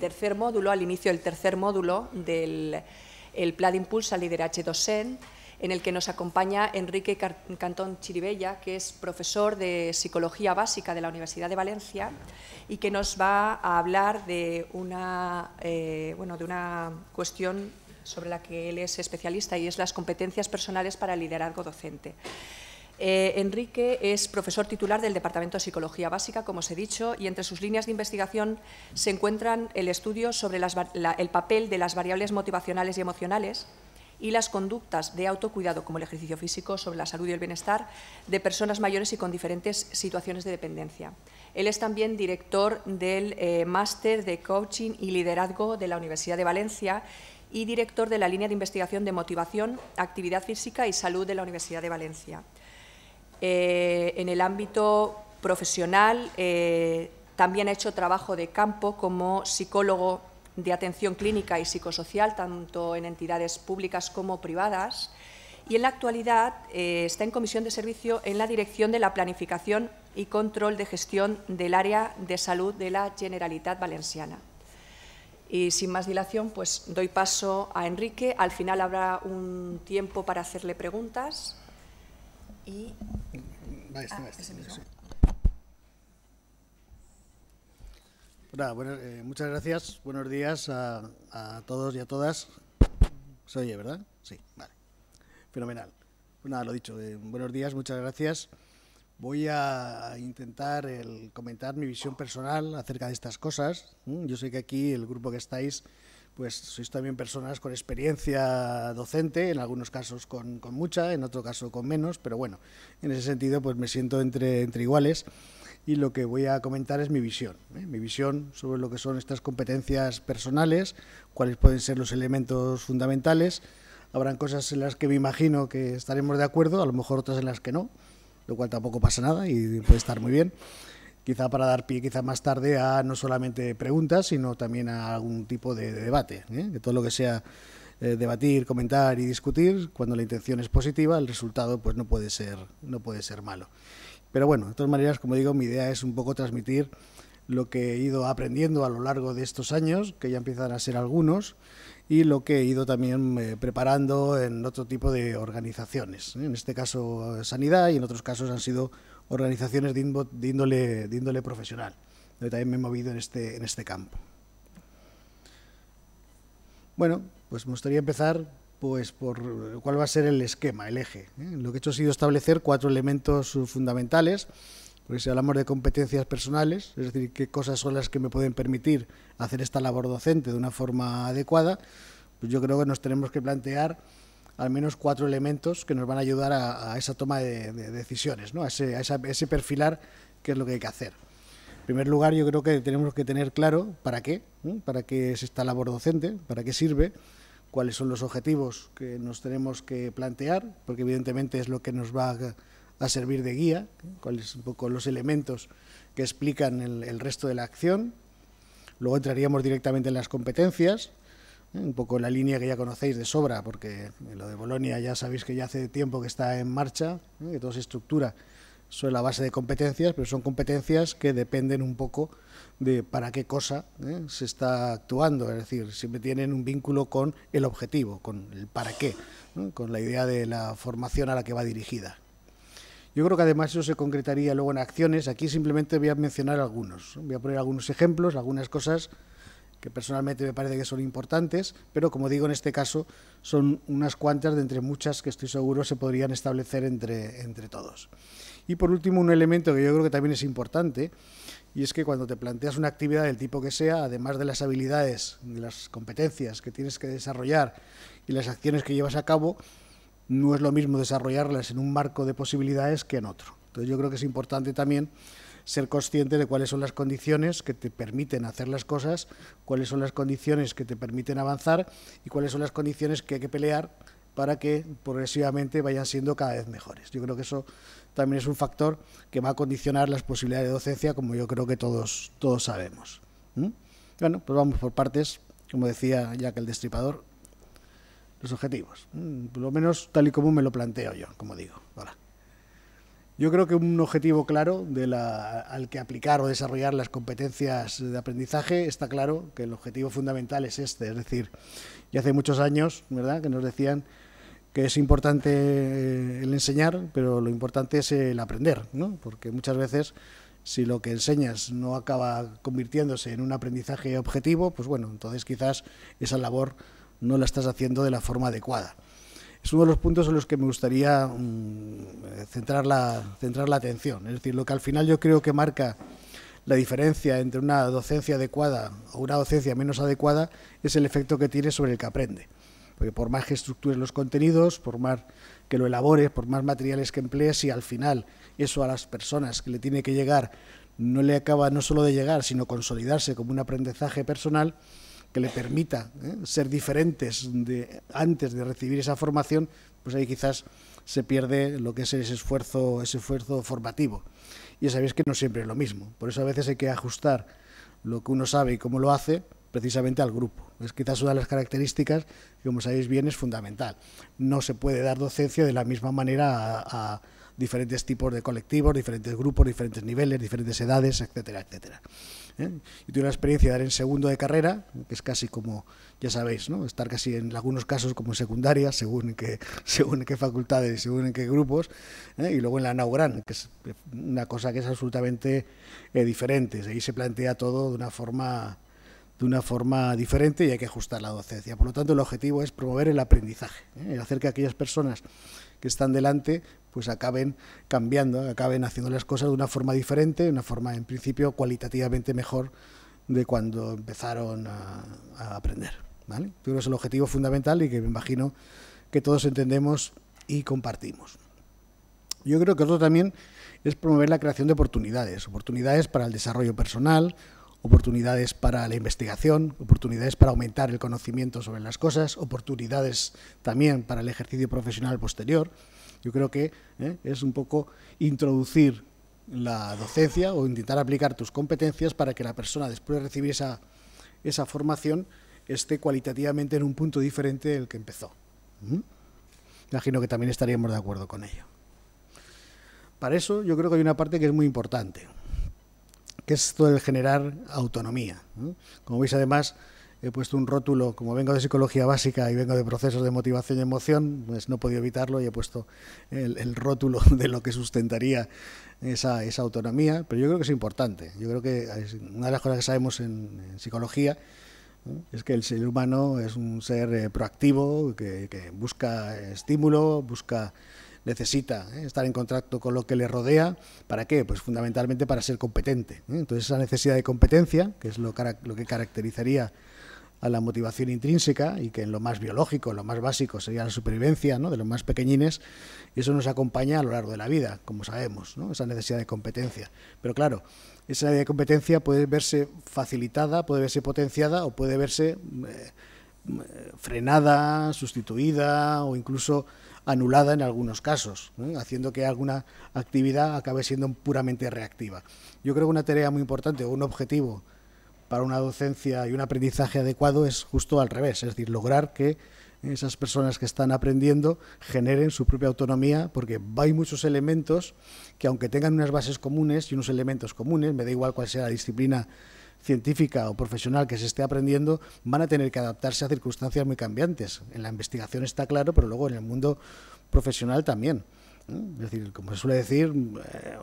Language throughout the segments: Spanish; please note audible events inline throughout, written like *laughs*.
tercer módulo, al inicio del tercer módulo del el Plan Impulsa LiderH Docent, en el que nos acompaña Enrique Cantón Chiribella, que es profesor de Psicología Básica de la Universidad de Valencia y que nos va a hablar de una, eh, bueno, de una cuestión sobre la que él es especialista y es las competencias personales para el liderazgo docente. Eh, Enrique es profesor titular del Departamento de Psicología Básica, como os he dicho, y entre sus líneas de investigación se encuentran el estudio sobre el papel de las variables motivacionales y emocionales y las conductas de autocuidado, como el ejercicio físico, sobre la salud y el bienestar de personas mayores y con diferentes situaciones de dependencia. Él es también director del eh, Máster de Coaching y Liderazgo de la Universidad de Valencia y director de la línea de investigación de motivación, actividad física y salud de la Universidad de Valencia. Eh, en el ámbito profesional eh, también ha hecho trabajo de campo como psicólogo de atención clínica y psicosocial, tanto en entidades públicas como privadas, y en la actualidad eh, está en comisión de servicio en la Dirección de la Planificación y Control de Gestión del Área de Salud de la Generalitat Valenciana. Y sin más dilación, pues doy paso a Enrique. Al final habrá un tiempo para hacerle preguntas y... muchas gracias. Buenos días a, todos y a todas. Se oye, ¿verdad? Sí, vale. Fenomenal. Bueno, pues nada, lo dicho. Eh, buenos días, muchas gracias. Voy a intentar el, comentar mi visión personal acerca de estas cosas. Yo sé que aquí el grupo que estáis pues sois también personas con experiencia docente, en algunos casos con, con, mucha, en otro caso con menos, pero bueno, en ese sentido pues me siento entre, entre iguales y lo que voy a comentar es mi visión, ¿eh? mi visión sobre lo que son estas competencias personales, cuáles pueden ser los elementos fundamentales. Habrán cosas en las que me imagino que estaremos de acuerdo, a lo mejor otras en las que no, lo cual tampoco pasa nada y puede estar muy bien quizá para dar pie quizá más tarde a no solamente preguntas, sino también a algún tipo de, debate, ¿eh? De todo lo que sea eh, debatir, comentar y discutir, cuando la intención es positiva, el resultado pues no puede ser, no puede ser malo. Pero bueno, de todas maneras, como digo, mi idea es un poco transmitir lo que he ido aprendiendo a lo largo de estos años, que ya empiezan a ser algunos, y lo que he ido también eh, preparando en otro tipo de organizaciones. En este caso, sanidad, y en otros casos han sido organizaciones de índole, profesional. donde también me he movido en este, en este campo. Bueno, pues me gustaría empezar pues por cuál va a ser el esquema, el eje. ¿eh? Lo que he hecho ha sido establecer cuatro elementos fundamentales, porque si hablamos de competencias personales, es decir, qué cosas son las que me pueden permitir hacer esta labor docente de una forma adecuada, pues yo creo que nos tenemos que plantear al menos cuatro elementos que nos van a ayudar a, esa toma de, decisiones, ¿no? a, ese, perfilar qué es lo que hay que hacer. En primer lugar, yo creo que tenemos que tener claro para qué, para qué es esta labor docente, para qué sirve, cuáles son los objetivos que nos tenemos que plantear, porque evidentemente es lo que nos va a, servir de guía, cuáles un poco los elementos que explican el, el resto de la acción. Luego entraríamos directamente en las competencias, ¿eh? un poco la línea que ya conocéis de sobra, porque lo de Bolonia ya sabéis que ya hace tiempo que está en marcha, ¿eh? que todo se estructura sobre la base de competencias, pero son competencias que dependen un poco de para qué cosa ¿eh? se está actuando, es decir, siempre tienen un vínculo con el objetivo, con el para qué, con la idea de la formación a la que va dirigida. Yo creo que además eso se concretaría luego en acciones, aquí simplemente voy a mencionar algunos, voy a poner algunos ejemplos, algunas cosas que personalmente me parece que son importantes, pero como digo, en este caso son unas cuantas de entre muchas que estoy seguro se podrían establecer entre, entre todos. Y por último, un elemento que yo creo que también es importante, y es que cuando te planteas una actividad del tipo que sea, además de las habilidades, de las competencias que tienes que desarrollar y las acciones que llevas a cabo, no es lo mismo desarrollarlas en un marco de posibilidades que en otro. Entonces yo creo que es importante también ser consciente de cuáles son las condiciones que te permiten hacer las cosas, cuáles son las condiciones que te permiten avanzar y cuáles son las condiciones que hay que pelear para que progresivamente vayan siendo cada vez mejores. Yo creo que eso también es un factor que va a condicionar las posibilidades de docencia, como yo creo que todos, todos sabemos. Bueno, pues vamos por partes, como decía Jack el Destripador, los objetivos. Por lo menos tal y como me lo planteo yo, como digo. Yo creo que un objetivo claro de al que aplicar o desarrollar las competencias de aprendizaje está claro que el objetivo fundamental es este, es decir, ya hace muchos años, ¿verdad?, que nos decían que es importante eh, el enseñar, pero lo importante es el aprender, ¿no? Porque muchas veces si lo que enseñas no acaba convirtiéndose en un aprendizaje objetivo, pues bueno, entonces quizás esa labor no la estás haciendo de la forma adecuada es uno de los puntos en los que me gustaría mm, centrar, la, atención. Es decir, lo que al final yo creo que marca la diferencia entre una docencia adecuada o una docencia menos adecuada es el efecto que tiene sobre el que aprende. Porque por más que estructures los contenidos, por más que lo elabores, por más materiales que emplees, si al final eso a las personas que le tiene que llegar no le acaba no solo de llegar, sino consolidarse como un aprendizaje personal, que le permita ¿eh? ser diferentes de, antes de recibir esa formación, pues ahí quizás se pierde lo que es ese esfuerzo, ese esfuerzo formativo. Y ya sabéis que no siempre es lo mismo. Por eso a veces hay que ajustar lo que uno sabe y cómo lo hace precisamente al grupo. Es quizás una de las características que, como sabéis bien, es fundamental. No se puede dar docencia de la misma manera a, a diferentes tipos de colectivos, diferentes grupos, diferentes niveles, diferentes edades, etcétera, etcétera. ¿eh? Yo tuve la experiencia de dar en segundo de carrera, que es casi como, ya sabéis, ¿no? estar casi en algunos casos como en secundaria, según en qué, *laughs* según en qué facultades, según en qué grupos, ¿eh? y luego en la Naugran, que es una cosa que es absolutamente eh, diferente. Ahí se plantea todo de una forma de una forma diferente y hay que ajustar la docencia. Por lo tanto, el objetivo es promover el aprendizaje, ¿eh? hacer que aquellas personas que están delante pues acaben cambiando, acaben haciendo las cosas de una forma diferente, de una forma en principio cualitativamente mejor de cuando empezaron a, aprender. ¿vale? es el objetivo fundamental y que me imagino que todos entendemos y compartimos. Yo creo que otro también es promover la creación de oportunidades, oportunidades para el desarrollo personal, oportunidades para la investigación, oportunidades para aumentar el conocimiento sobre las cosas, oportunidades también para el ejercicio profesional posterior. Yo creo que ¿eh? es un poco introducir la docencia o intentar aplicar tus competencias para que la persona, después de recibir esa, formación, esté cualitativamente en un punto diferente del que empezó. ¿Mm? Imagino que también estaríamos de acuerdo con ello. Para eso yo creo que hay una parte que es muy importante que es esto el generar autonomía. Como veis, además, he puesto un rótulo, como vengo de psicología básica y vengo de procesos de motivación y emoción, pues no he podido evitarlo y he puesto el, rótulo *laughs* de lo que sustentaría esa, autonomía, pero yo creo que es importante. Yo creo que una de las cosas que sabemos en, psicología es que el ser humano es un ser eh, proactivo, que, que busca estímulo, busca necesita ¿eh? estar en contacto con lo que le rodea. ¿Para qué? Pues fundamentalmente para ser competente. ¿eh? Entonces esa necesidad de competencia, que es lo, que caracterizaría a la motivación intrínseca y que en lo más biológico, lo más básico sería la supervivencia de los más pequeñines, y eso nos acompaña a lo largo de la vida, como sabemos, ¿no? esa necesidad de competencia. Pero claro, esa necesidad de competencia puede verse facilitada, puede verse potenciada o puede verse eh, frenada, sustituida o incluso anulada en algunos casos, haciendo que alguna actividad acabe siendo puramente reactiva. Yo creo que una tarea muy importante o un objetivo para una docencia y un aprendizaje adecuado es justo al revés, es decir, lograr que esas personas que están aprendiendo generen su propia autonomía, porque hay muchos elementos que aunque tengan unas bases comunes y unos elementos comunes, me da igual cuál sea la disciplina científica o profesional que se esté aprendiendo van a tener que adaptarse a circunstancias muy cambiantes. En la investigación está claro, pero luego en el mundo profesional también. Es decir, como se suele decir, eh,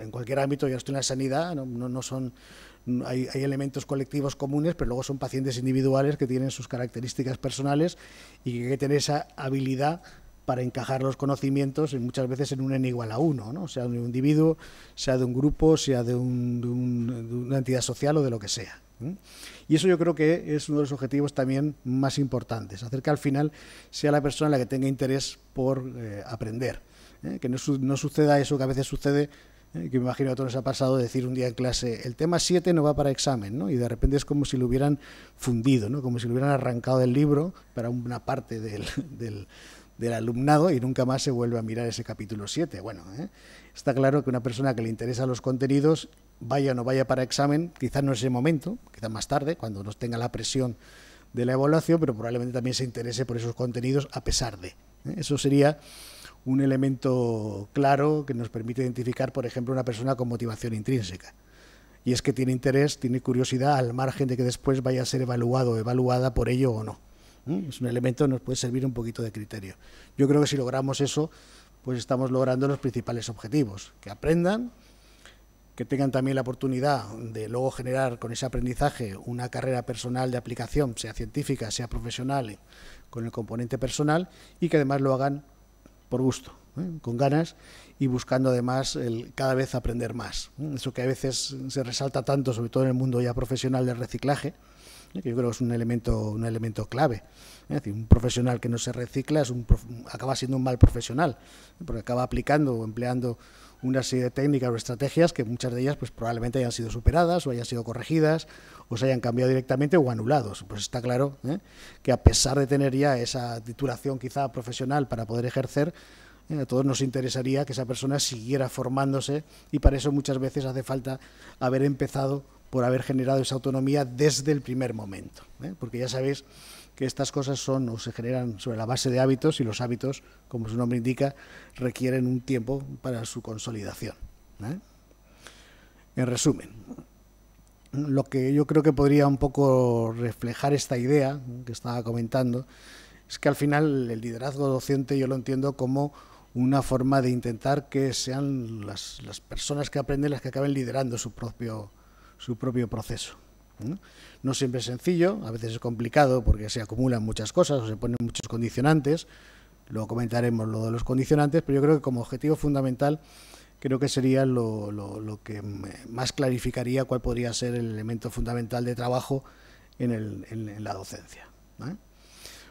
en cualquier ámbito, ya estoy en la sanidad, no, son, hay, hay, elementos colectivos comunes, pero luego son pacientes individuales que tienen sus características personales y que tener esa habilidad para encajar los conocimientos muchas veces en un n igual a uno, ¿no? sea de un individuo, sea de un grupo, sea de, de, una entidad social o de lo que sea. Y eso yo creo que es uno de los objetivos también más importantes, hacer que al final sea la persona la que tenga interés por eh, aprender, ¿eh? que no, suceda eso que a veces sucede, ¿eh? que me imagino a todos les ha pasado decir un día en clase, el tema 7 no va para examen, ¿no? y de repente es como si lo hubieran fundido, ¿no? como si lo hubieran arrancado del libro para una parte del del alumnado y nunca más se vuelve a mirar ese capítulo 7. Bueno, ¿eh? está claro que una persona que le interesa los contenidos, vaya o no vaya para examen, quizás no es el momento, quizás más tarde, cuando nos tenga la presión de la evaluación, pero probablemente también se interese por esos contenidos a pesar de. ¿eh? Eso sería un elemento claro que nos permite identificar, por ejemplo, una persona con motivación intrínseca. Y es que tiene interés, tiene curiosidad, al margen de que después vaya a ser evaluado o evaluada por ello o no. Es un elemento que nos puede servir un poquito de criterio. Yo creo que si logramos eso, pues estamos logrando los principales objetivos, que aprendan, que tengan también la oportunidad de luego generar con ese aprendizaje una carrera personal de aplicación, sea científica, sea profesional, con el componente personal, y que además lo hagan por gusto, ¿eh? con ganas y buscando además cada vez aprender más. ¿eh? Eso que a veces se resalta tanto, sobre todo en el mundo ya profesional del reciclaje, que yo creo que es un elemento, un elemento clave. un profesional que no se recicla es un acaba siendo un mal profesional, porque acaba aplicando o empleando una serie de técnicas o estrategias que muchas de ellas pues probablemente hayan sido superadas o hayan sido corregidas o se hayan cambiado directamente o anulados. Pues está claro ¿eh? que a pesar de tener ya esa titulación quizá profesional para poder ejercer, ¿eh? a todos nos interesaría que esa persona siguiera formándose y para eso muchas veces hace falta haber empezado por haber generado esa autonomía desde el primer momento. ¿eh? Porque ya sabéis que estas cosas son o se generan sobre la base de hábitos y los hábitos, como su nombre indica, requieren un tiempo para su consolidación. ¿eh? En resumen, lo que yo creo que podría un poco reflejar esta idea que estaba comentando es que al final el liderazgo docente yo lo entiendo como una forma de intentar que sean las, las personas que aprenden las que acaben liderando su propio su propio proceso. ¿no? siempre es sencillo, a veces es complicado porque se acumulan muchas cosas o se ponen muchos condicionantes. Luego comentaremos lo de los condicionantes, pero yo creo que como objetivo fundamental creo que sería lo, que más clarificaría cuál podría ser el elemento fundamental de trabajo en, la docencia.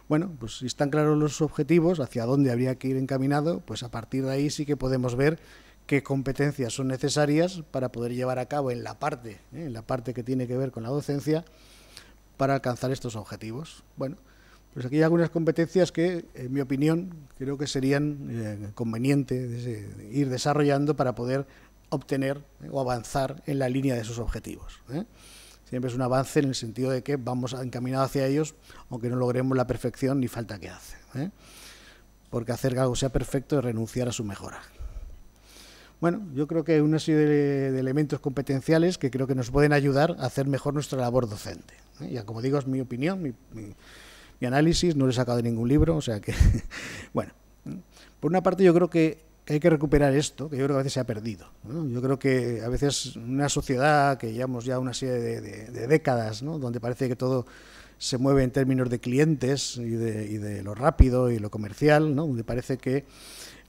Bueno, pues si están claros los objetivos, hacia dónde habría que ir encaminado, pues a partir de ahí sí que podemos ver qué competencias son necesarias para poder llevar a cabo en la parte, ¿eh? la parte que tiene que ver con la docencia, para alcanzar estos objetivos. Bueno, pues aquí hay algunas competencias que, en mi opinión, creo que serían eh, convenientes ir desarrollando para poder obtener ¿eh? o avanzar en la línea de esos objetivos. Siempre es un avance en el sentido de que vamos encaminados hacia ellos, aunque no logremos la perfección ni falta que hace. Porque hacer que algo sea perfecto es renunciar a su mejora. Bueno, yo creo que una serie de, elementos competenciales que creo que nos pueden ayudar a hacer mejor nuestra labor docente. ¿eh? Ya como digo, es mi opinión, mi, análisis, no lo he sacado de ningún libro, o sea que, *laughs* bueno. ¿eh? Por una parte yo creo que hay que recuperar esto, que yo creo que a veces se ha perdido. Yo creo que a veces una sociedad que llevamos ya una serie de, décadas, donde parece que todo se mueve en términos de clientes y de, lo rápido y lo comercial, donde parece que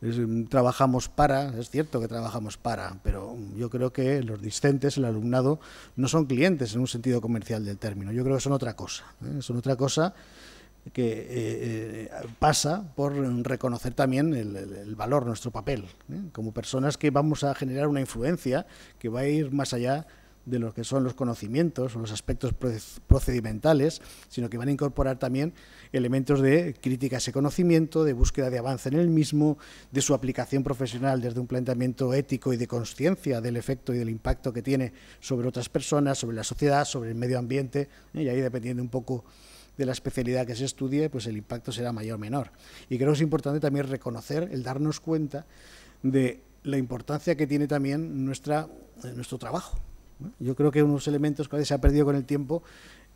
Mm, trabajamos para, es cierto que trabajamos para, pero mm, yo creo que los discentes, el alumnado, no son clientes en un sentido comercial del término. Yo creo que son otra cosa, ¿eh? son otra cosa que eh, eh, pasa por mm, reconocer también el, valor, nuestro papel, como personas que vamos a generar una influencia que va a ir más allá de lo que son los conocimientos o los aspectos procedimentales, sino que van a incorporar también elementos de crítica a ese conocimiento, de búsqueda de avance en el mismo, de su aplicación profesional desde un planteamiento ético y de conciencia del efecto y del impacto que tiene sobre otras personas, sobre la sociedad, sobre el medio ambiente, ¿eh? y ahí dependiendo un poco de la especialidad que se estudie, pues el impacto será mayor o menor. Y creo que es importante también reconocer, el darnos cuenta de la importancia que tiene también nuestra, eh, nuestro trabajo, yo creo que unos elementos que a veces se ha perdido con el tiempo,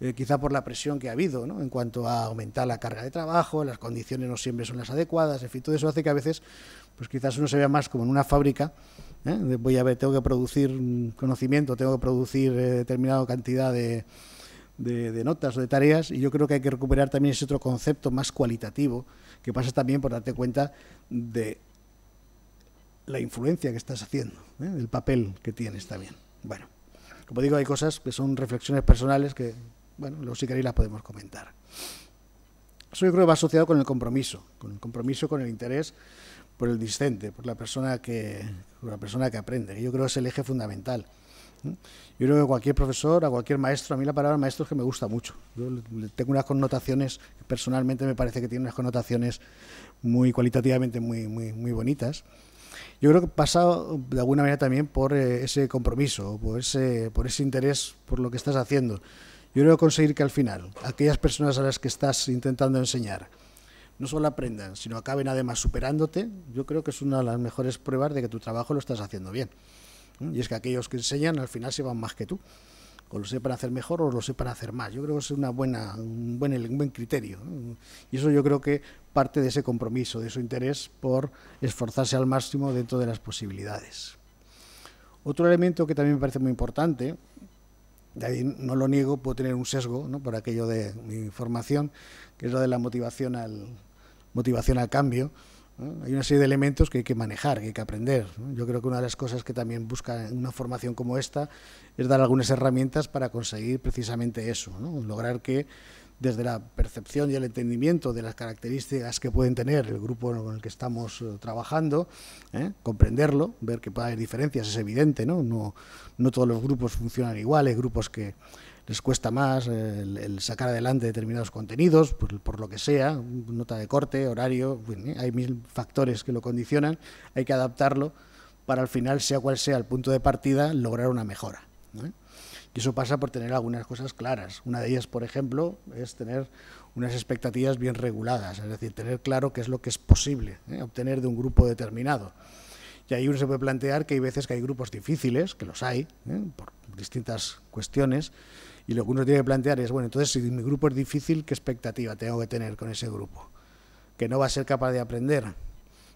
eh, quizá por la presión que ha habido en cuanto a aumentar la carga de trabajo, las condiciones no siempre son las adecuadas, en fin, todo eso hace que a veces pues quizás uno se vea más como en una fábrica, ¿eh? voy a ver, tengo que producir mm, conocimiento, tengo que producir eh, determinada cantidad de, de, de, notas o de tareas y yo creo que hay que recuperar también ese otro concepto más cualitativo que pasa también por darte cuenta de la influencia que estás haciendo, del papel que tienes también. Bueno. Como digo, hay cosas que son reflexiones personales que, bueno, luego si queréis las podemos comentar. Eso yo creo que va asociado con el compromiso, con el compromiso, con el interés por el discente, por la persona que, por la persona que aprende, Y yo creo que es el eje fundamental. Yo creo que cualquier profesor, a cualquier maestro, a mí la palabra maestro es que me gusta mucho. Yo tengo unas connotaciones, personalmente me parece que tiene unas connotaciones muy cualitativamente muy, muy, muy bonitas. Yo creo que pasa de alguna manera también por eh, ese compromiso, por ese, por ese interés por lo que estás haciendo. Yo creo conseguir que al final aquellas personas a las que estás intentando enseñar no solo aprendan, sino acaben además superándote, yo creo que es una de las mejores pruebas de que tu trabajo lo estás haciendo bien. Y es que aquellos que enseñan al final se van más que tú o lo sé para hacer mejor o lo sé para hacer más. Yo creo que es una buena, un, buen, buen criterio. Y eso yo creo que parte de ese compromiso, de su interés por esforzarse al máximo dentro de las posibilidades. Otro elemento que también me parece muy importante, de ahí no lo niego, puedo tener un sesgo por aquello de mi formación, que es lo de la motivación motivación al cambio hay una serie de elementos que hay que manejar, que hay que aprender. Yo creo que una de las cosas que también busca una formación como esta es dar algunas herramientas para conseguir precisamente eso, lograr que desde la percepción y el entendimiento de las características que pueden tener el grupo con el que estamos eh, trabajando, ¿eh? comprenderlo, ver que puede haber diferencias, es evidente, ¿no? No, todos los grupos funcionan iguales, grupos que, les cuesta más eh, el, sacar adelante determinados contenidos, por, por, lo que sea, nota de corte, horario, pues, eh, hay mil factores que lo condicionan, hay que adaptarlo para al final, sea cual sea el punto de partida, lograr una mejora. Y eso pasa por tener algunas cosas claras. Una de ellas, por ejemplo, es tener unas expectativas bien reguladas, es decir, tener claro qué es lo que es posible ¿eh? obtener de un grupo determinado. Y ahí uno se puede plantear que hay veces que hay grupos difíciles, que los hay, por distintas cuestiones, y lo que uno tiene que plantear es, bueno, entonces si mi grupo es difícil, ¿qué expectativa tengo que tener con ese grupo? Que no va a ser capaz de aprender,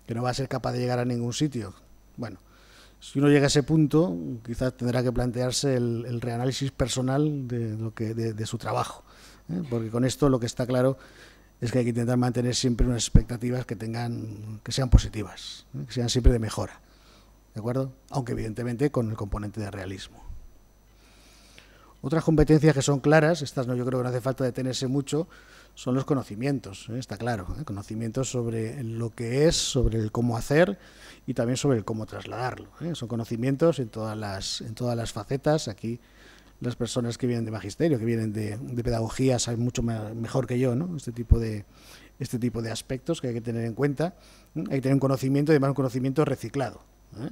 que no va a ser capaz de llegar a ningún sitio. Bueno, si uno llega a ese punto, quizás tendrá que plantearse el, reanálisis personal de, lo que, de, su trabajo. ¿eh? Porque con esto lo que está claro es que hay que intentar mantener siempre unas expectativas que tengan, que sean positivas, ¿eh? que sean siempre de mejora. ¿De acuerdo? Aunque evidentemente con el componente de realismo. Otras competencias que son claras, estas no yo creo que no hace falta detenerse mucho, son los conocimientos, ¿eh? está claro, ¿eh? conocimientos sobre lo que es, sobre el cómo hacer y también sobre el cómo trasladarlo. ¿eh? Son conocimientos en todas las en todas las facetas. Aquí las personas que vienen de magisterio, que vienen de, de pedagogía, saben mucho mejor que yo, ¿no? Este tipo de este tipo de aspectos que hay que tener en cuenta. Hay que tener un conocimiento y además un conocimiento reciclado. ¿eh?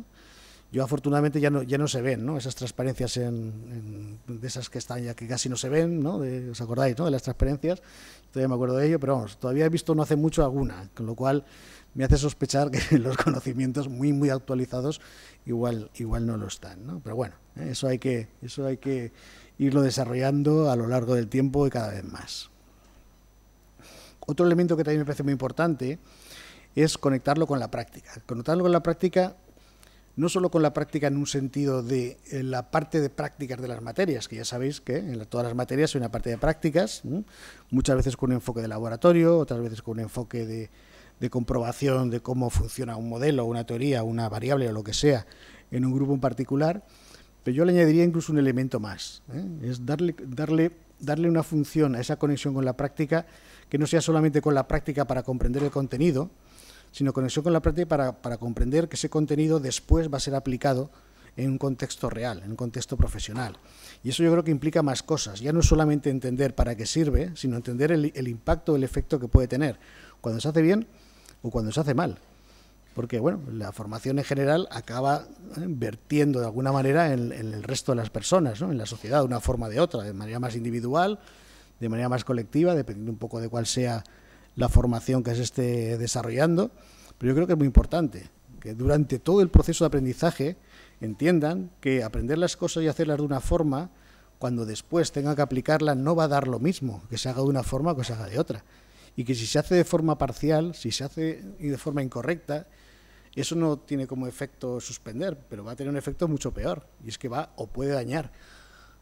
Yo afortunadamente ya no, ya no se ven, ¿no? Esas transparencias en, de esas que están ya que casi no se ven, ¿no? ¿Os acordáis, ¿no? De las transparencias. Todavía me acuerdo de ello, pero vamos, todavía he visto no hace mucho alguna, con lo cual me hace sospechar que *laughs* los conocimientos muy muy actualizados igual igual no lo están, Pero bueno, ¿eh? eso hay que eso hay que irlo desarrollando a lo largo del tiempo y cada vez más. Otro elemento que también me parece muy importante es conectarlo con la práctica. Conectarlo con la práctica no solo con la práctica en un sentido de eh, la parte de prácticas de las materias, que ya sabéis que en todas las materias hay una parte de prácticas, muchas veces con un enfoque de laboratorio, otras veces con un enfoque de, comprobación de cómo funciona un modelo, una teoría, una variable o lo que sea en un grupo en particular, pero yo le añadiría incluso un elemento más, ¿eh? es darle, darle, darle una función a esa conexión con la práctica que no sea solamente con la práctica para comprender el contenido, sino conexión con la práctica para, comprender que ese contenido después va a ser aplicado en un contexto real, en un contexto profesional. Y eso yo creo que implica más cosas. Ya no solamente entender para qué sirve, sino entender el, impacto, el efecto que puede tener, cuando se hace bien o cuando se hace mal. Porque, bueno, la formación en general acaba eh, vertiendo de alguna manera en, el resto de las personas, ¿no? en la sociedad, de una forma o de otra, de manera más individual, de manera más colectiva, dependiendo un poco de cuál sea la formación que se esté desarrollando, pero yo creo que es muy importante que durante todo el proceso de aprendizaje entiendan que aprender las cosas y hacerlas de una forma, cuando después tengan que aplicarlas, no va a dar lo mismo que se haga de una forma o que se haga de otra. Y que si se hace de forma parcial, si se hace de forma incorrecta, eso no tiene como efecto suspender, pero va a tener un efecto mucho peor, y es que va o puede dañar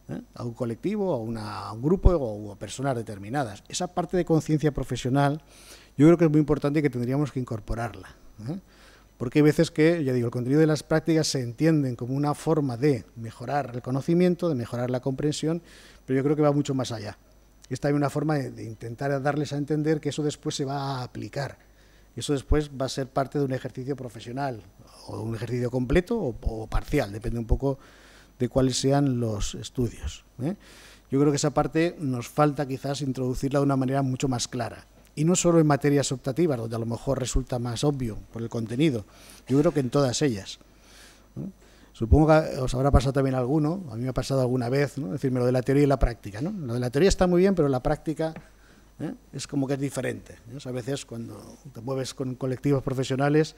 ¿eh? a un colectivo, a, un grupo o a personas determinadas. Esa parte de conciencia profesional yo creo que es muy importante y que tendríamos que incorporarla. ¿eh? Porque hay veces que, ya digo, el contenido de las prácticas se entienden como una forma de mejorar el conocimiento, de mejorar la comprensión, pero yo creo que va mucho más allá. Esta es una forma de, intentar darles a entender que eso después se va a aplicar. eso después va a ser parte de un ejercicio profesional, o un ejercicio completo o parcial, depende un poco de cuáles sean los estudios. ¿eh? Yo creo que esa parte nos falta quizás introducirla de una manera mucho más clara. Y no solo en materias optativas, donde a lo mejor resulta más obvio por el contenido, yo creo que en todas ellas. Supongo que os habrá pasado también alguno, a mí me ha pasado alguna vez, decirme lo de la teoría y la práctica. ¿no? Lo de la teoría está muy bien, pero la práctica ¿eh? es como que es diferente. A veces cuando te mueves con colectivos profesionales,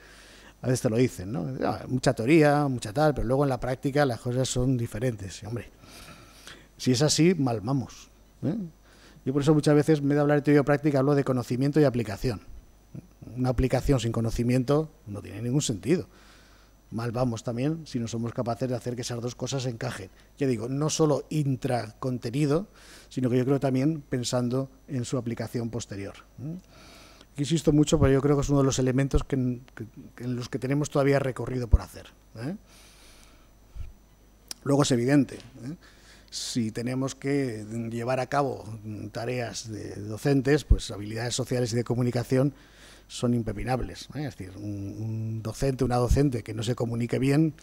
a veces te lo dicen, ¿no? Ah, mucha teoría, mucha tal, pero luego en la práctica las cosas son diferentes. hombre, si es así, mal vamos. ¿eh? Yo por eso muchas veces, me de hablar de teoría práctica, hablo de conocimiento y aplicación. Una aplicación sin conocimiento no tiene ningún sentido. Mal vamos también si no somos capaces de hacer que esas dos cosas encajen. Yo digo, no solo contenido, sino que yo creo también pensando en su aplicación posterior. ¿eh? insisto mucho, pero yo creo que es uno de los elementos que, en los que tenemos todavía recorrido por hacer. ¿eh? Luego es evidente, ¿eh? si tenemos que llevar a cabo tareas de docentes, pues habilidades sociales y de comunicación son impepinables. ¿eh? Es decir, un, un, docente, una docente que no se comunique bien,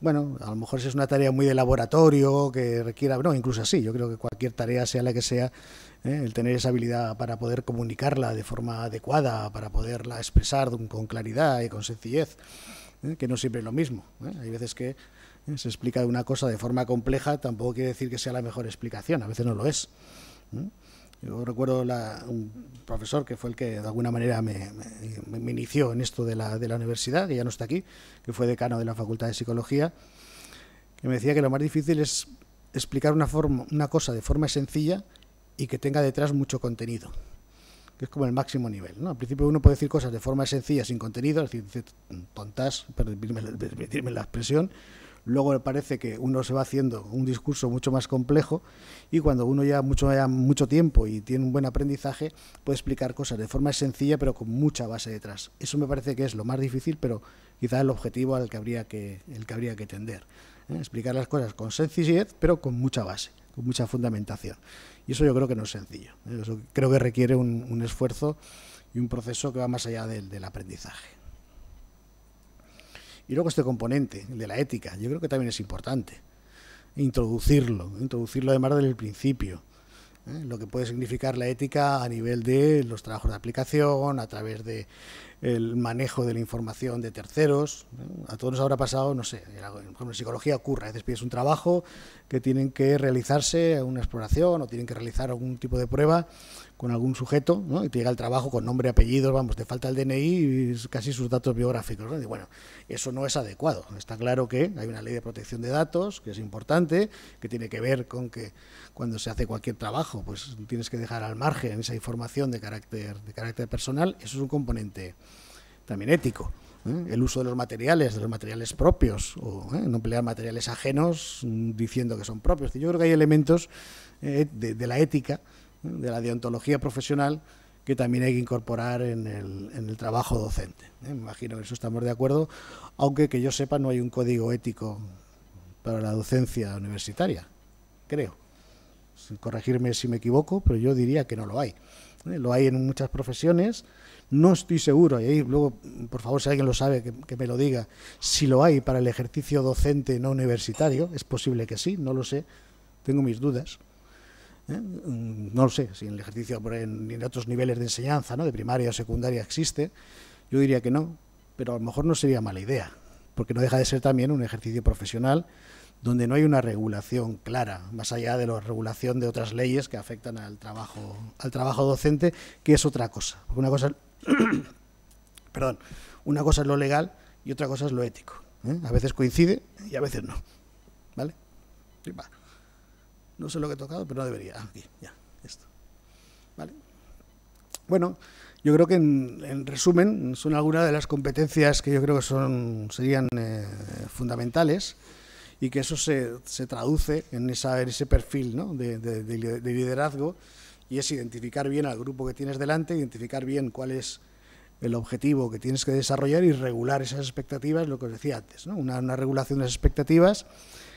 bueno, a lo mejor si es una tarea muy de laboratorio, que requiera, no, incluso así, yo creo que cualquier tarea, sea la que sea, ¿eh? el tener esa habilidad para poder comunicarla de forma adecuada, para poderla expresar con claridad y con sencillez, ¿eh? que no siempre es lo mismo. ¿eh? Hay veces que se explica una cosa de forma compleja, tampoco quiere decir que sea la mejor explicación, a veces no lo es. Yo recuerdo un profesor que fue el que de alguna manera me, inició en esto de la, universidad, que ya no está aquí, que fue decano de la Facultad de Psicología, que me decía que lo más difícil es explicar una cosa de forma sencilla y que tenga detrás mucho contenido, que es como el máximo nivel. ¿no? Al principio uno puede decir cosas de forma sencilla, sin contenido, es decir, tontas, permitirme permitirme la expresión, luego le parece que uno se va haciendo un discurso mucho más complejo y cuando uno ya mucho, ya mucho tiempo y tiene un buen aprendizaje puede explicar cosas de forma sencilla pero con mucha base detrás. Eso me parece que es lo más difícil pero quizás el objetivo al que habría que, el que, habría que tender. ¿eh? Explicar las cosas con sencillez pero con mucha base, con mucha fundamentación. Y eso yo creo que no es sencillo. Eso creo que requiere un, esfuerzo y un proceso que va más allá del, del aprendizaje. Y luego este componente, el de la ética, yo creo que también es importante. Introducirlo, introducirlo además desde el principio. ¿eh? lo que puede significar la ética a nivel de los trabajos de aplicación, a través de el manejo de la información de terceros. ¿eh? A todos nos habrá pasado, no sé, en psicología ocurre, a veces pides un trabajo que tienen que realizarse una exploración o tienen que realizar algún tipo de prueba con algún sujeto, Y te llega el trabajo con nombre, apellido, vamos, te falta el DNI y casi sus datos biográficos, bueno, eso no es adecuado. Está claro que hay una ley de protección de datos que es importante, que tiene que ver con que cuando se hace cualquier trabajo, pues tienes que dejar al margen esa información de carácter, de carácter personal. Eso es un componente también ético. ¿eh? el uso de los materiales, de los materiales propios, o ¿eh? no emplear materiales ajenos mm, diciendo que son propios. Yo creo que hay elementos eh, de, la ética de la deontología profesional que también hay que incorporar en el, en el trabajo docente. ¿eh? Me imagino que eso estamos de acuerdo, aunque que yo sepa no hay un código ético para la docencia universitaria, creo. Sin corregirme si me equivoco, pero yo diría que no lo hay. ¿eh? Lo hay en muchas profesiones, no estoy seguro, y ahí luego, por favor, si alguien lo sabe, que, me lo diga, si lo hay para el ejercicio docente no universitario, es posible que sí, no lo sé, tengo mis dudas. ¿eh? Mm, no lo sé si en el ejercicio ni en, otros niveles de enseñanza, ¿no? de primaria o secundaria existe, yo diría que no, pero a lo mejor no sería mala idea, porque no deja de ser también un ejercicio profesional donde no hay una regulación clara, más allá de la regulación de otras leyes que afectan al trabajo, al trabajo docente, que es otra cosa. una cosa, *coughs* perdón, una cosa es lo legal y otra cosa es lo ético. ¿eh? A veces coincide y a veces no. ¿Vale? Y no sé lo que he tocado, pero no debería. Aquí, ah, ya, esto. ¿Vale? Bueno, yo creo que en, resumen son algunas de las competencias que yo creo que son, serían eh, fundamentales y que eso se, traduce en, esa, ese perfil de, liderazgo y es identificar bien al grupo que tienes delante, identificar bien cuál es el objetivo que tienes que desarrollar y regular esas expectativas, lo que os decía antes, ¿no? una, una regulación de las expectativas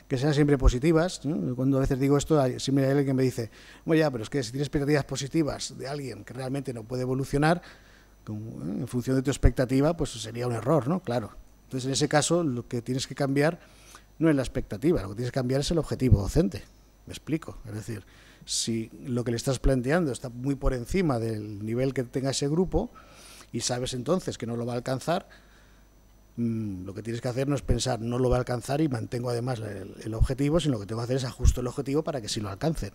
que sean siempre positivas. Cuando a veces digo esto, siempre hay alguien que me dice, bueno, ya, pero es que si tienes expectativas positivas de alguien que realmente no puede evolucionar, ¿eh? en función de tu expectativa, pues sería un error, ¿no? Claro. Entonces, en ese caso, lo que tienes que cambiar no es la expectativa, lo que tienes que cambiar es el objetivo docente. Me explico. Es decir, si lo que le estás planteando está muy por encima del nivel que tenga ese grupo y sabes entonces que no lo va a alcanzar, Mm, lo que tienes que hacer no es pensar no lo voy a alcanzar y mantengo además el, objetivo, sino lo que tengo que hacer es ajustar el objetivo para que sí lo alcancen.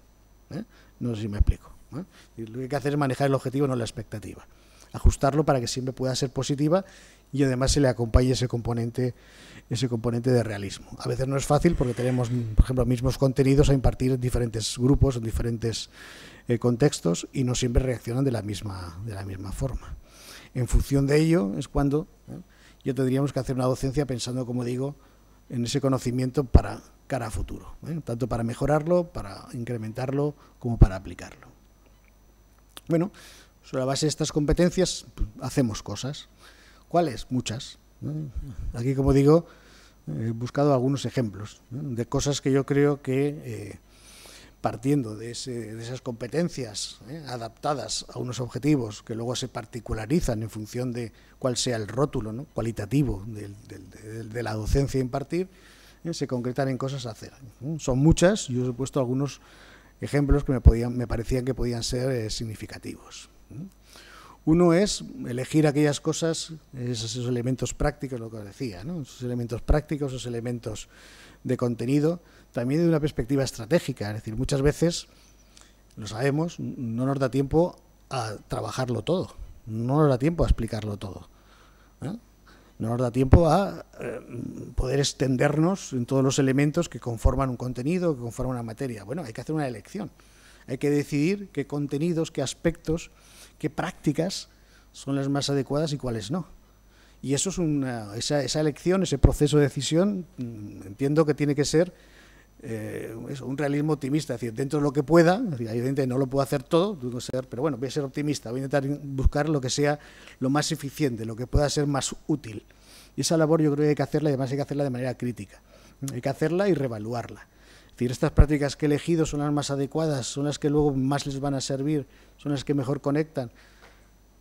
¿eh? No sé si me explico. lo que hay que hacer es manejar el objetivo, no la expectativa. Ajustarlo para que siempre pueda ser positiva y además se le acompañe ese componente, ese componente de realismo. A veces no es fácil porque tenemos, por ejemplo, mismos contenidos a impartir en diferentes grupos, en diferentes eh, contextos y no siempre reaccionan de la misma, de la misma forma. En función de ello es cuando ¿eh? yo tendríamos que hacer una docencia pensando, como digo, en ese conocimiento para cara a futuro, ¿eh? tanto para mejorarlo, para incrementarlo, como para aplicarlo. Bueno, sobre la base de estas competencias pues, hacemos cosas. ¿Cuáles? Muchas. Aquí, como digo, he buscado algunos ejemplos de cosas que yo creo que eh, partiendo de, esas competencias ¿eh? adaptadas a unos objetivos que luego se particularizan en función de cuál sea el rótulo cualitativo de la docencia a impartir, ¿eh? se concretan en cosas a hacer. ¿Mm? Son muchas, yo os he puesto algunos ejemplos que me, me parecían que podían ser eh, significativos. ¿Mm? Uno es elegir aquellas cosas, esos, elementos prácticos, lo que decía, esos elementos prácticos, esos elementos de contenido, también de una perspectiva estratégica. Es decir, muchas veces, lo sabemos, no nos da tiempo a trabajarlo todo, no nos da tiempo a explicarlo todo. ¿eh? no nos da tiempo a eh, poder extendernos en todos los elementos que conforman un contenido, que conforman una materia. Bueno, hay que hacer una elección. Hay que decidir qué contenidos, qué aspectos, qué prácticas son las más adecuadas y cuáles no. Y eso es una, esa, esa elección, ese proceso de decisión, mm, entiendo que tiene que ser eh, un realismo optimista, es decir, dentro de lo que pueda, evidentemente no lo puedo hacer todo, pero bueno, voy a ser optimista, voy a intentar buscar lo que sea lo más eficiente, lo que pueda ser más útil. Y esa labor yo creo que hay que hacerla y además hay que hacerla de manera crítica, hay que hacerla y revaluarla. Es decir, estas prácticas que he elegido son las más adecuadas, son las que luego más les van a servir, son las que mejor conectan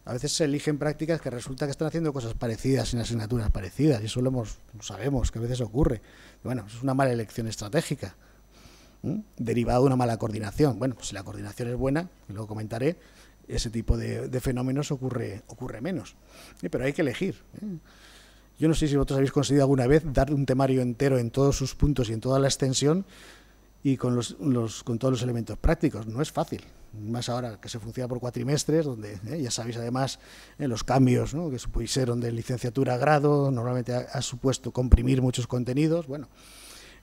a veces se eligen prácticas que resulta que están haciendo cosas parecidas en asignaturas parecidas, y eso lo sabemos que a veces ocurre. Bueno, es una mala elección estratégica, derivada de una mala coordinación. Bueno, pues si la coordinación es buena, lo comentaré, ese tipo de, fenómenos ocurre, ocurre menos. Pero hay que elegir. ¿eh? Yo no sé si vosotros habéis conseguido alguna vez dar un temario entero en todos sus puntos y en toda la extensión y con, los, con todos los elementos prácticos. No es fácil, más ahora que se funciona por cuatrimestres, donde eh, ya sabéis además eh, los cambios que supusieron de licenciatura a grado, normalmente ha, supuesto comprimir muchos contenidos. Bueno,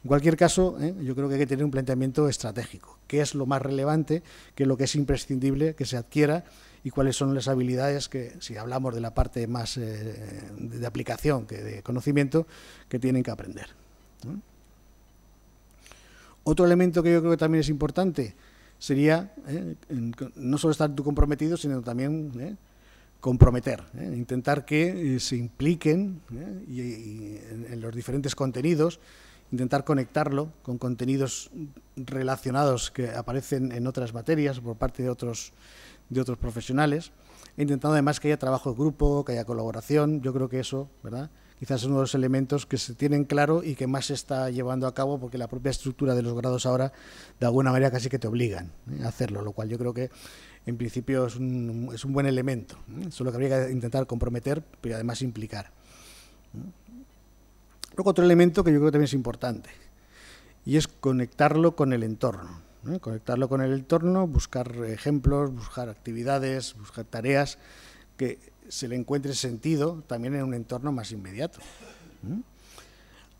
en cualquier caso, eh, yo creo que hay que tener un planteamiento estratégico. ¿Qué es lo más relevante? ¿Qué es lo que es imprescindible que se adquiera? ¿Y cuáles son las habilidades que, si hablamos de la parte más eh, de aplicación que de conocimiento, que tienen que aprender? Otro elemento que yo creo que también es importante sería eh, no solo estar tú comprometido, sino también eh, comprometer, eh, intentar que se impliquen en, los diferentes contenidos, intentar conectarlo con contenidos relacionados que aparecen en otras materias por parte de otros, de otros profesionales, intentando además que haya trabajo de grupo, que haya colaboración, yo creo que eso, ¿verdad? quizás es uno de los elementos que se tienen claro y que más se está llevando a cabo porque la propia estructura de los grados ahora de alguna manera casi que te obligan ¿eh? a hacerlo, lo cual yo creo que en principio es un, buen elemento. Eso ¿eh? lo que habría que intentar comprometer, pero además implicar. ¿eh? Luego otro elemento que yo creo que también es importante y es conectarlo con el entorno. Conectarlo con el entorno, buscar ejemplos, buscar actividades, buscar tareas que se le encuentre sentido también en un entorno más inmediato.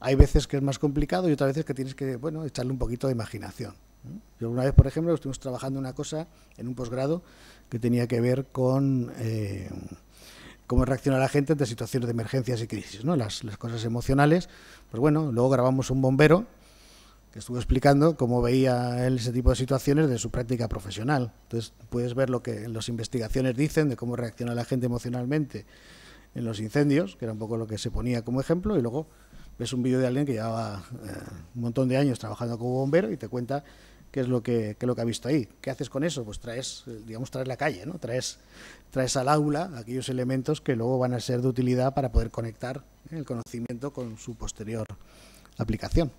Hay veces que es más complicado y otras veces que tienes que bueno, echarle un poquito de imaginación. Yo una vez, por ejemplo, estuvimos trabajando una cosa en un posgrado que tenía que ver con eh, cómo reacciona la gente ante situaciones de emergencias y crisis, ¿no? las, las cosas emocionales. Pues bueno, luego grabamos un bombero estuvo explicando cómo veía él ese tipo de situaciones de su práctica profesional. Entonces, puedes ver lo que las investigaciones dicen de cómo reacciona la gente emocionalmente en los incendios, que era un poco lo que se ponía como ejemplo, y luego ves un vídeo de alguien que llevaba eh, un montón de años trabajando como bombero y te cuenta qué es lo que, lo que ha visto ahí. ¿Qué haces con eso? Pues traes, eh, digamos, traes la calle, ¿no? Traes, traes al aula aquellos elementos que luego van a ser de utilidad para poder conectar el conocimiento con su posterior aplicación.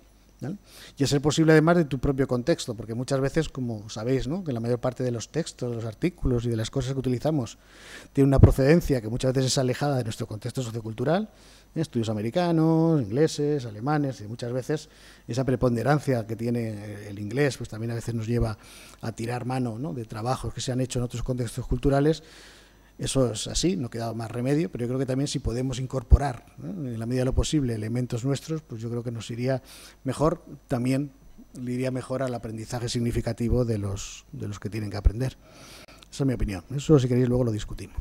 Y es ser posible además de tu propio contexto, porque muchas veces, como sabéis, que la mayor parte de los textos, los artículos y de las cosas que utilizamos tiene una procedencia que muchas veces es alejada de nuestro contexto sociocultural, ¿eh? estudios americanos, ingleses, alemanes, y muchas veces esa preponderancia que tiene el inglés, pues también a veces nos lleva a tirar mano de trabajos que se han hecho en otros contextos culturales eso es así, no queda más remedio, pero yo creo que también si podemos incorporar, en la medida de lo posible, elementos nuestros, pues yo creo que nos iría mejor también, le iría mejor al aprendizaje significativo de los, de los que tienen que aprender. Esa es mi opinión. Eso, si queréis, luego lo discutimos.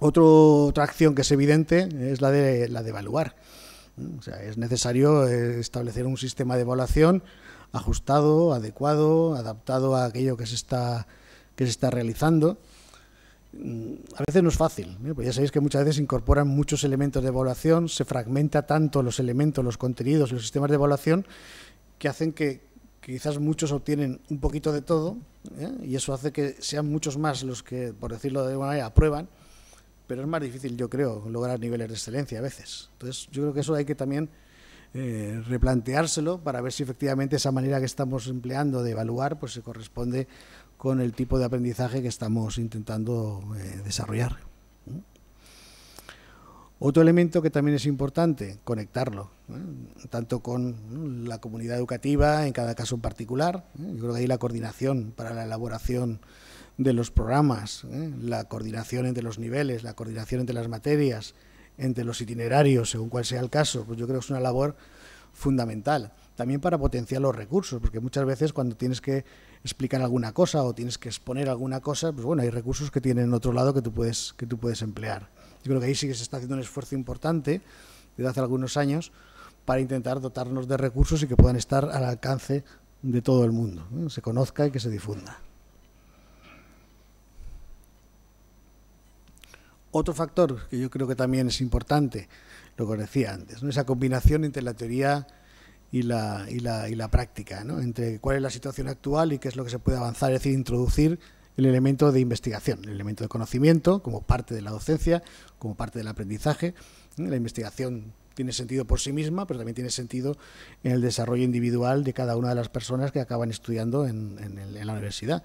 otra acción que es evidente es la de, la de evaluar. O sea, es necesario eh, establecer un sistema de evaluación ajustado, adecuado, adaptado a aquello que se está que se está realizando. Mm, a veces no es fácil, ¿eh? pues ya sabéis que muchas veces incorporan muchos elementos de evaluación, se fragmenta tanto los elementos, los contenidos, los sistemas de evaluación, que hacen que, quizás muchos obtienen un poquito de todo, ¿eh? y eso hace que sean muchos más los que, por decirlo de alguna manera, aprueban, pero es más difícil, yo creo, lograr niveles de excelencia a veces. Entonces, yo creo que eso hay que también eh, replanteárselo para ver si efectivamente esa manera que estamos empleando de evaluar pues se corresponde con el tipo de aprendizaje que estamos intentando eh, desarrollar. Otro elemento que también es importante, conectarlo, tanto con la comunidad educativa, en cada caso en particular. ¿eh? Yo creo que ahí la coordinación para la elaboración de los programas, ¿eh? la coordinación entre los niveles, la coordinación entre las materias, entre los itinerarios, según cual sea el caso, pues yo creo que es una labor fundamental. También para potenciar los recursos, porque muchas veces cuando tienes que explicar alguna cosa o tienes que exponer alguna cosa, pues bueno, hay recursos que tienen en otro lado que tú puedes, que tú puedes emplear. Yo creo que ahí sí que se está haciendo un esfuerzo importante desde hace algunos años para intentar dotarnos de recursos y que puedan estar al alcance de todo el mundo, se conozca y que se difunda. Otro factor que yo creo que también es importante lo que decía antes, ¿no? esa combinación entre la teoría y la, y la, y la práctica, ¿no? entre cuál es la situación actual y qué es lo que se puede avanzar, es decir, introducir el elemento de investigación, el elemento de conocimiento como parte de la docencia, como parte del aprendizaje, la investigación tiene sentido por sí misma, pero también tiene sentido en el desarrollo individual de cada una de las personas que acaban estudiando en, la universidad.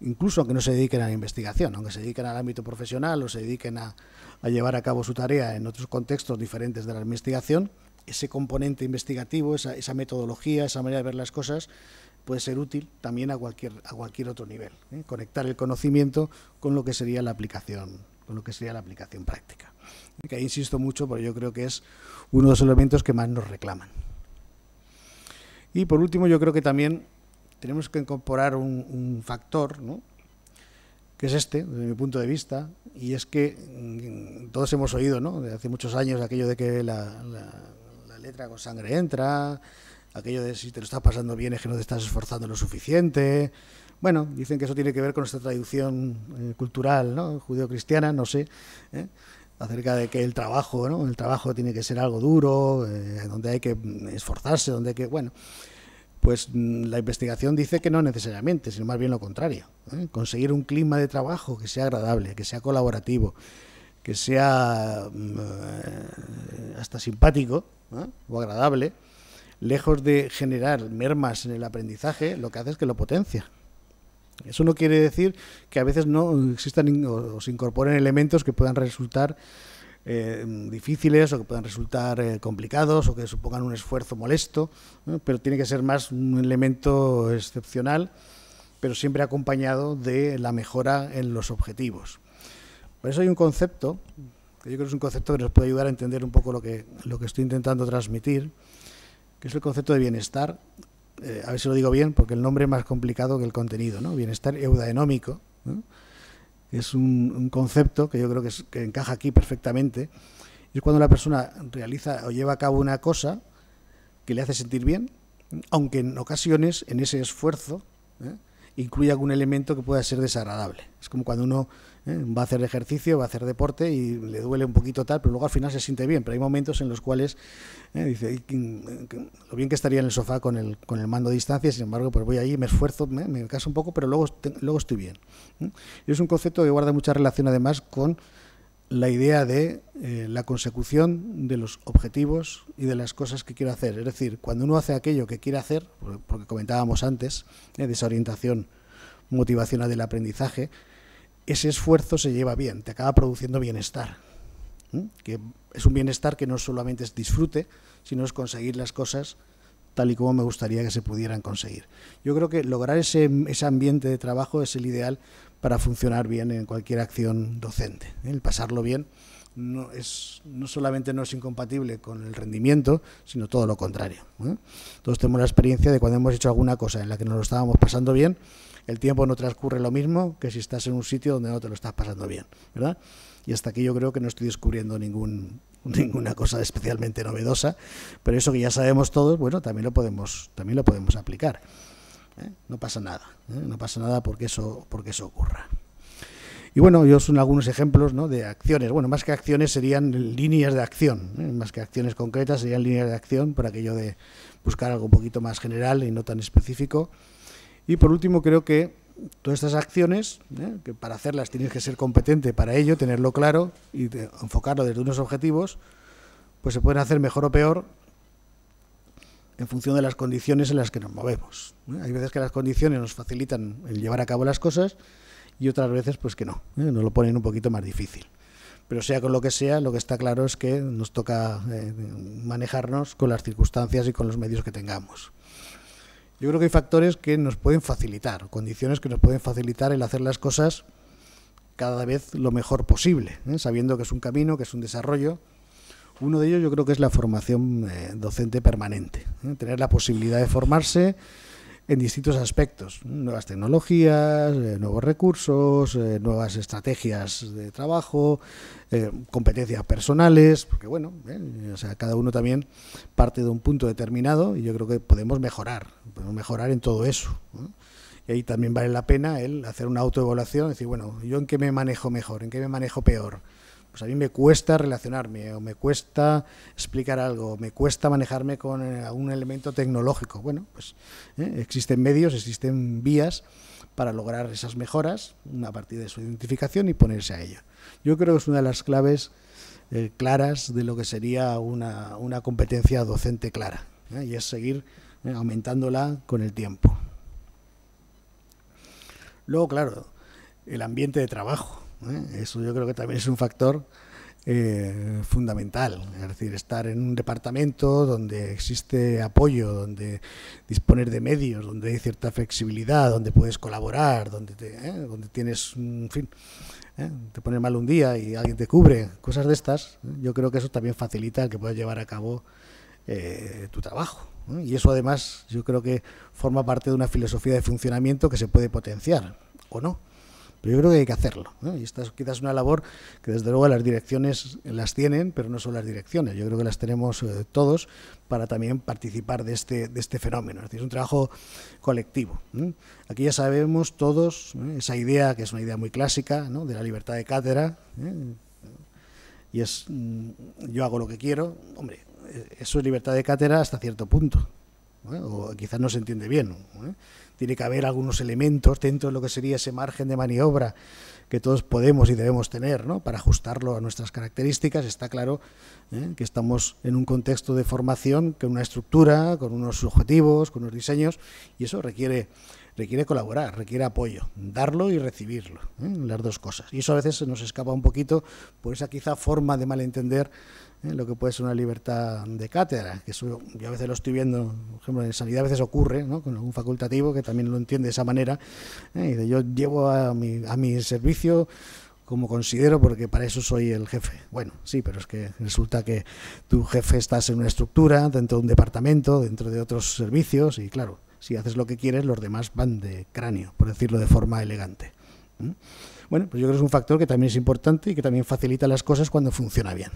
Incluso aunque no se dediquen a la investigación, aunque se dediquen al ámbito profesional o se dediquen a, llevar a cabo su tarea en otros contextos diferentes de la investigación, ese componente investigativo, esa, metodología, esa manera de ver las cosas, puede ser útil también a cualquier, a cualquier otro nivel. ¿eh? Conectar el conocimiento con lo que sería la aplicación, con lo que sería la aplicación práctica que insisto mucho, porque yo creo que es uno de los elementos que más nos reclaman. Y por último, yo creo que también tenemos que incorporar un, factor, ¿no? que es este, desde mi punto de vista, y es que mm, todos hemos oído, ¿no? Desde hace muchos años aquello de que la, letra con sangre entra, aquello de si te lo estás pasando bien es que no te estás esforzando lo suficiente. Bueno, dicen que eso tiene que ver con nuestra traducción eh, cultural, ¿no? no sé. ¿eh? acerca de que el trabajo, ¿no? El trabajo tiene que ser algo duro, eh, donde hay que esforzarse, donde hay que, bueno, pues mm, la investigación dice que no necesariamente, sino más bien lo contrario. ¿eh? Conseguir un clima de trabajo que sea agradable, que sea colaborativo, que sea mm, eh, hasta simpático o agradable, lejos de generar mermas en el aprendizaje, lo que hace es que lo potencia. Eso no quiere decir que a veces no existan o, se incorporen elementos que puedan resultar eh, difíciles o que puedan resultar eh, complicados o que supongan un esfuerzo molesto, pero tiene que ser más un elemento excepcional, pero siempre acompañado de la mejora en los objetivos. Por eso hay un concepto, que yo creo que es un concepto que nos puede ayudar a entender un poco lo que, lo que estoy intentando transmitir, que es el concepto de bienestar eh, a ver si lo digo bien, porque el nombre es más complicado que el contenido, Bienestar eudaenómico, es un, concepto que yo creo que, encaja aquí perfectamente. Es cuando la persona realiza o lleva a cabo una cosa que le hace sentir bien, aunque en ocasiones en ese esfuerzo ¿eh? incluye algún elemento que pueda ser desagradable. Es como cuando uno eh, va a hacer ejercicio, va a hacer deporte y le duele un poquito tal, pero luego al final se siente bien. Pero hay momentos en los cuales eh, dice lo bien que estaría en el sofá con el, con el mando a distancia, sin embargo, pues voy ahí, me esfuerzo, me caso un poco, pero luego, luego estoy bien. ¿Mm? Es un concepto que guarda mucha relación además con la idea de eh, la consecución de los objetivos y de las cosas que quiero hacer. Es decir, cuando uno hace aquello que quiere hacer, porque comentábamos antes, eh, de esa orientación motivacional del aprendizaje, ese esfuerzo se lleva bien, te acaba produciendo bienestar. Que es un bienestar que no solamente es disfrute, sino es conseguir las cosas tal y como me gustaría que se pudieran conseguir. Yo creo que lograr ese, ambiente de trabajo es el ideal para funcionar bien en cualquier acción docente. ¿eh? El pasarlo bien no, es, no solamente no es incompatible con el rendimiento, sino todo lo contrario. ¿eh? Todos tenemos la experiencia de cuando hemos hecho alguna cosa en la que nos lo estábamos pasando bien, el tiempo no transcurre lo mismo que si estás en un sitio donde no te lo estás pasando bien, ¿verdad? Y hasta aquí yo creo que no estoy descubriendo ningún, *laughs* ninguna cosa especialmente novedosa, pero eso que ya sabemos todos, bueno, también lo podemos, también lo podemos aplicar. ¿eh? No pasa nada, ¿eh? no pasa nada porque eso, porque eso ocurra. Y bueno, yo son algunos ejemplos ¿no? de acciones. Bueno, más que acciones serían líneas de acción, ¿eh? más que acciones concretas serían líneas de acción para aquello de buscar algo un poquito más general y no tan específico. Y por último, creo que todas estas acciones, ¿eh? que para hacerlas tienes que ser competente para ello, tenerlo claro y enfocarlo desde unos objetivos, pues se pueden hacer mejor o peor en función de las condiciones en las que nos movemos. ¿eh? Hay veces que las condiciones nos facilitan el llevar a cabo las cosas y otras veces pues que no, ¿eh? nos lo ponen un poquito más difícil. Pero sea con lo que sea, lo que está claro es que nos toca manejarnos con las circunstancias y con los medios que tengamos. Yo creo que hay factores que nos pueden facilitar, condiciones que nos pueden facilitar el hacer las cosas cada vez lo mejor posible, ¿eh? sabiendo que es un camino, que es un desarrollo. Uno de ellos yo creo que es la formación eh, docente permanente, ¿eh? tener la posibilidad de formarse, en distintos aspectos, nuevas tecnologías, eh, nuevos recursos, eh, nuevas estrategias de trabajo, eh, competencias personales, porque bueno, o sea, cada uno también parte de un punto determinado y yo creo que podemos mejorar, podemos mejorar en todo eso. Y ahí también vale la pena el hacer una autoevaluación, decir, bueno, ¿yo en qué me manejo mejor? ¿En qué me manejo peor? Pues a mí me cuesta relacionarme, o me cuesta explicar algo, me cuesta manejarme con eh, algún elemento tecnológico. Bueno, pues eh, existen medios, existen vías para lograr esas mejoras a partir de su identificación y ponerse a ello. Yo creo que es una de las claves eh, claras de lo que sería una, competencia docente clara, y es seguir aumentándola con el tiempo. Luego, claro, el ambiente de trabajo. ¿eh? Eso yo creo que también es un factor eh, fundamental. Es decir, estar en un departamento donde existe apoyo, donde disponer de medios, donde hay cierta flexibilidad, donde puedes colaborar, donde, te, ¿eh? donde tienes, un fin, te pone mal un día y alguien te cubre, cosas de estas. Yo creo que eso también facilita que puedas llevar a cabo tu trabajo. Y eso además yo creo que forma parte de una filosofía de funcionamiento que se puede potenciar o no. Pero yo creo que hay que hacerlo. Y esta es quizás una labor que desde luego las direcciones las tienen, pero no son las direcciones. Yo creo que las tenemos eh, todos para también participar de este, este fenómeno. Es decir, es un trabajo colectivo. Aquí ya sabemos todos ¿eh? esa idea, que es una idea muy clásica, de la libertad de cátedra. ¿eh? Y es mm, yo hago lo que quiero. Hombre, e-, eso es libertad de cátedra hasta cierto punto. O quizás no se entiende bien tiene que haber algunos elementos dentro de lo que sería ese margen de maniobra que todos podemos y debemos tener ¿no? para ajustarlo a nuestras características. Está claro ¿eh? que estamos en un contexto de formación, con una estructura, con unos objetivos, con unos diseños, y eso requiere, requiere colaborar, requiere apoyo, darlo y recibirlo, ¿eh? las dos cosas. Y eso a veces nos escapa un poquito por esa quizá forma de malentender ¿eh? lo que puede ser una libertad de cátedra, que eso, yo a veces lo estoy viendo, por ejemplo, en sanidad a veces ocurre, ¿no? con algún facultativo que también lo entiende de esa manera, ¿eh? y yo llevo a mi, a mi servicio como considero porque para eso soy el jefe. Bueno, sí, pero es que resulta que tu jefe estás en una estructura, dentro de un departamento, dentro de otros servicios, y claro, si haces lo que quieres, los demás van de cráneo, por decirlo de forma elegante. Bueno, pues yo creo que es un factor que también es importante y que también facilita las cosas cuando funciona bien.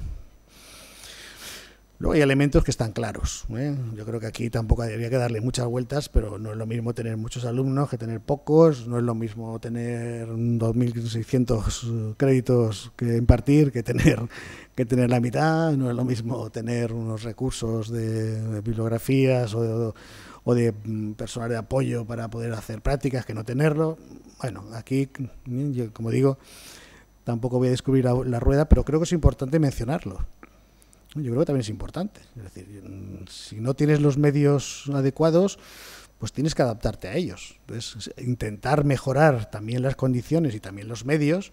Luego hay elementos que están claros. ¿eh? Yo creo que aquí tampoco habría que darle muchas vueltas, pero no es lo mismo tener muchos alumnos que tener pocos, no es lo mismo tener 2.600 créditos que impartir que tener, que tener la mitad, no es lo mismo tener unos recursos de, bibliografías o de, mm, personal de apoyo para poder hacer prácticas que no tenerlo. Bueno, aquí, mm, como digo, tampoco voy a descubrir la rueda, pero creo que es importante mencionarlo. Yo creo que también es importante. Es decir, si no tienes los medios adecuados, pues tienes que adaptarte a ellos. Entonces, intentar mejorar también las condiciones y también los medios,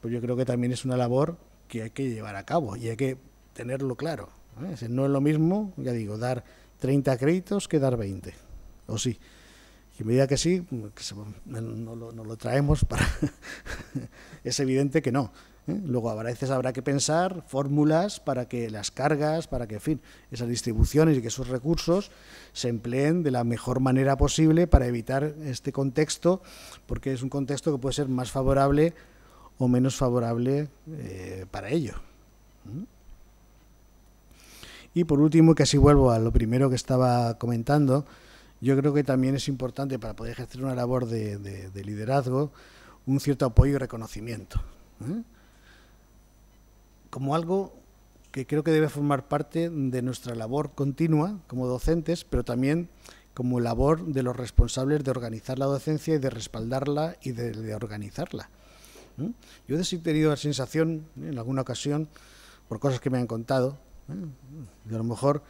pues yo creo que también es una labor que hay que llevar a cabo y hay que tenerlo claro. ¿eh? no es lo mismo, ya digo, dar 30 créditos que dar 20. O sí. Y me diga que sí, pues, no, lo, no, lo, traemos para... *laughs* es evidente que no. ¿eh? Luego a veces habrá que pensar fórmulas para que las cargas, para que, en fin, esas distribuciones y que esos recursos se empleen de la mejor manera posible para evitar este contexto, porque es un contexto que puede ser más favorable o menos favorable eh, para ello. Y por último, y casi vuelvo a lo primero que estaba comentando, yo creo que también es importante para poder ejercer una labor de, liderazgo un cierto apoyo y reconocimiento como algo que creo que debe formar parte de nuestra labor continua como docentes, pero también como labor de los responsables de organizar la docencia y de respaldarla y de, organizarla. Yo he tenido la sensación, ¿eh? en alguna ocasión, por cosas que me han contado, ¿eh? a lo mejor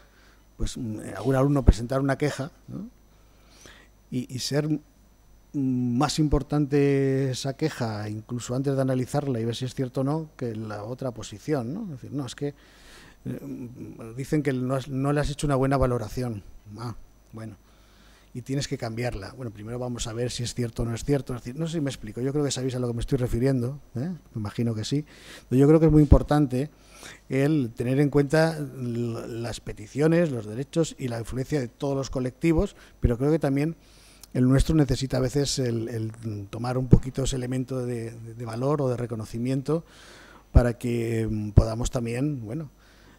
pues mm, algún alumno presentar una queja y, ser más importante esa queja, incluso antes de analizarla y ver si es cierto o no, que la otra posición. ¿no? Es decir, no, es que eh, dicen que no, le has hecho una buena valoración. Ah, bueno. Y tienes que cambiarla. Bueno, primero vamos a ver si es cierto o no es cierto. decir, no sé si me explico. Yo creo que sabéis a lo que me estoy refiriendo. ¿eh? Me imagino que sí. yo creo que es muy importante el tener en cuenta las peticiones, los derechos y la influencia de todos los colectivos. Pero creo que también el nuestro necesita a veces el, tomar un poquito ese elemento de, valor o de reconocimiento para que mm, podamos también, bueno,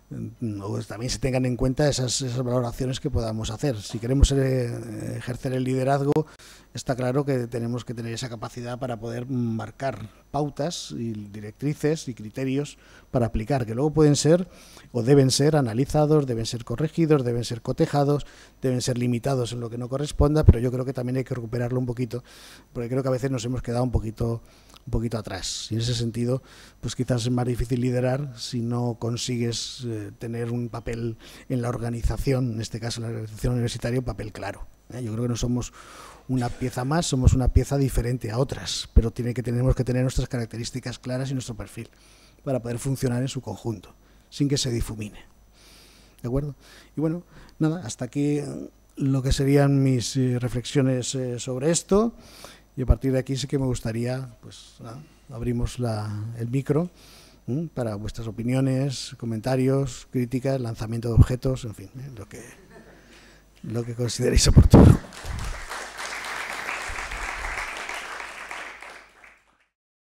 mm, o también se tengan en cuenta esas, esas, valoraciones que podamos hacer. Si queremos eh, ejercer el liderazgo, está claro que tenemos que tener esa capacidad para poder marcar pautas y directrices y criterios para aplicar, que luego pueden ser o deben ser analizados, deben ser corregidos, deben ser cotejados, deben ser limitados en lo que no corresponda, pero yo creo que también hay que recuperarlo un poquito, porque creo que a veces nos hemos quedado un poquito un poquito atrás. Y en ese sentido, pues quizás es más difícil liderar si no consigues eh, tener un papel en la organización, en este caso la organización universitaria, un papel claro. ¿eh? Yo creo que no somos una pieza más, somos una pieza diferente a otras, pero tiene que, tenemos que tener nuestras características claras y nuestro perfil para poder funcionar en su conjunto, sin que se difumine. ¿De acuerdo? Y bueno, nada, hasta aquí eh, lo que serían mis eh, reflexiones eh, sobre esto. Y a partir de aquí sí que me gustaría, pues abrimos la, el micro para vuestras opiniones, comentarios, críticas, lanzamiento de objetos, en fin, lo, que, lo que consideréis oportuno.